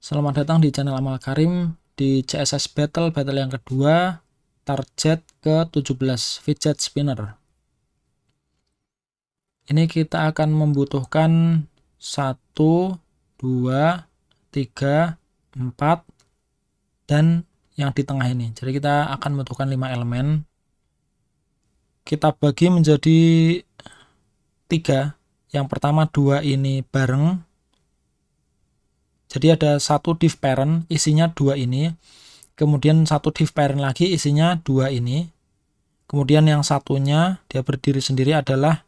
Selamat datang di channel Amal Karim di CSS Battle battle yang kedua target ke-17 fidget spinner. Ini kita akan membutuhkan 1 2 3 4 dan yang di tengah ini. Jadi kita akan membutuhkan 5 elemen. Kita bagi menjadi 3. Yang pertama dua ini bareng jadi ada satu div parent isinya dua ini, kemudian satu div parent lagi isinya dua ini. Kemudian yang satunya dia berdiri sendiri adalah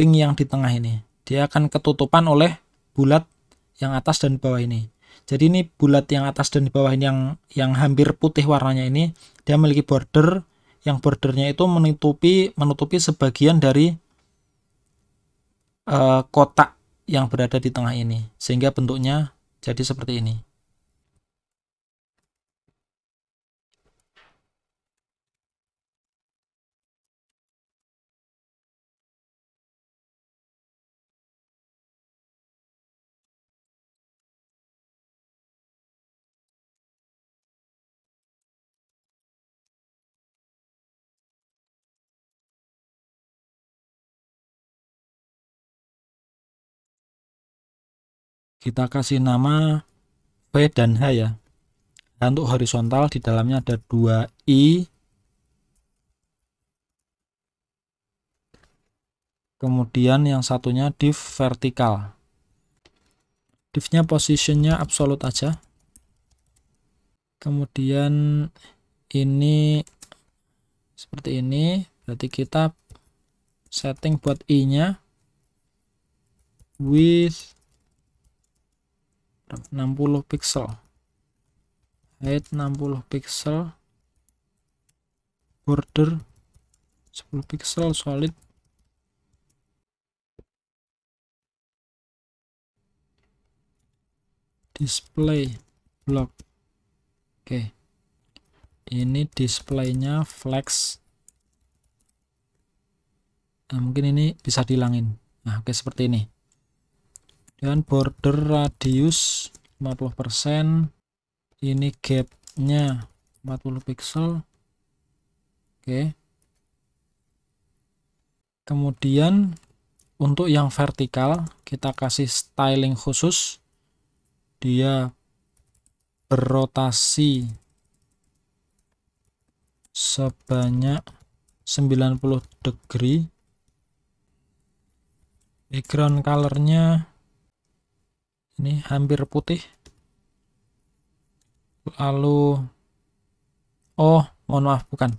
ping yang di tengah ini. Dia akan ketutupan oleh bulat yang atas dan bawah ini. Jadi ini bulat yang atas dan di bawah ini yang yang hampir putih warnanya ini dia memiliki border yang bordernya itu menutupi menutupi sebagian dari uh, kotak yang berada di tengah ini sehingga bentuknya jadi seperti ini kita kasih nama V dan H ya Dan untuk horizontal di dalamnya ada dua i kemudian yang satunya div vertikal divnya positionnya absolut aja kemudian ini seperti ini berarti kita setting buat i nya with 60 pixel height 60 pixel border 10 pixel solid display block oke okay. ini displaynya flex nah, mungkin ini bisa dihilangin nah oke okay, seperti ini dengan border radius 50% ini gapnya 40 pixel oke okay. kemudian untuk yang vertikal kita kasih styling khusus dia berotasi sebanyak 90 degree background colornya ini hampir putih lalu oh mohon maaf bukan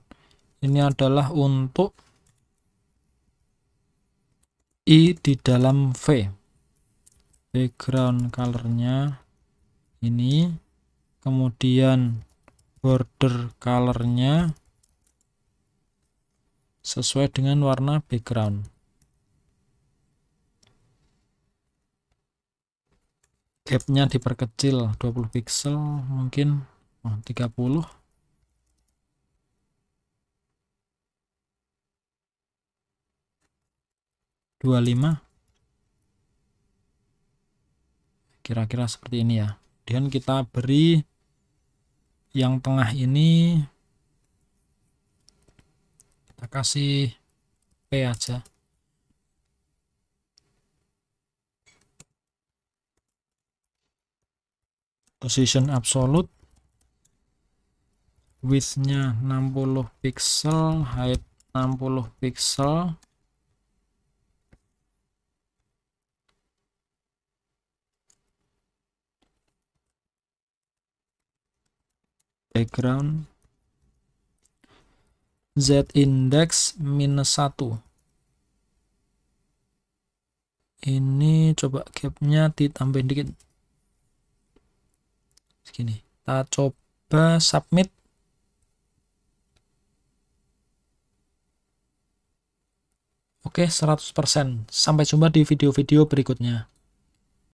ini adalah untuk I di dalam V background colornya ini kemudian border colornya sesuai dengan warna background gapnya diperkecil 20 pixel mungkin oh, 30 25 kira-kira seperti ini ya kemudian kita beri yang tengah ini kita kasih P aja position absolute widthnya 60 pixel height 60 pixel background z index minus 1 ini coba gapnya ditambahin dikit gini kita coba submit Oke, 100%. Sampai jumpa di video-video berikutnya.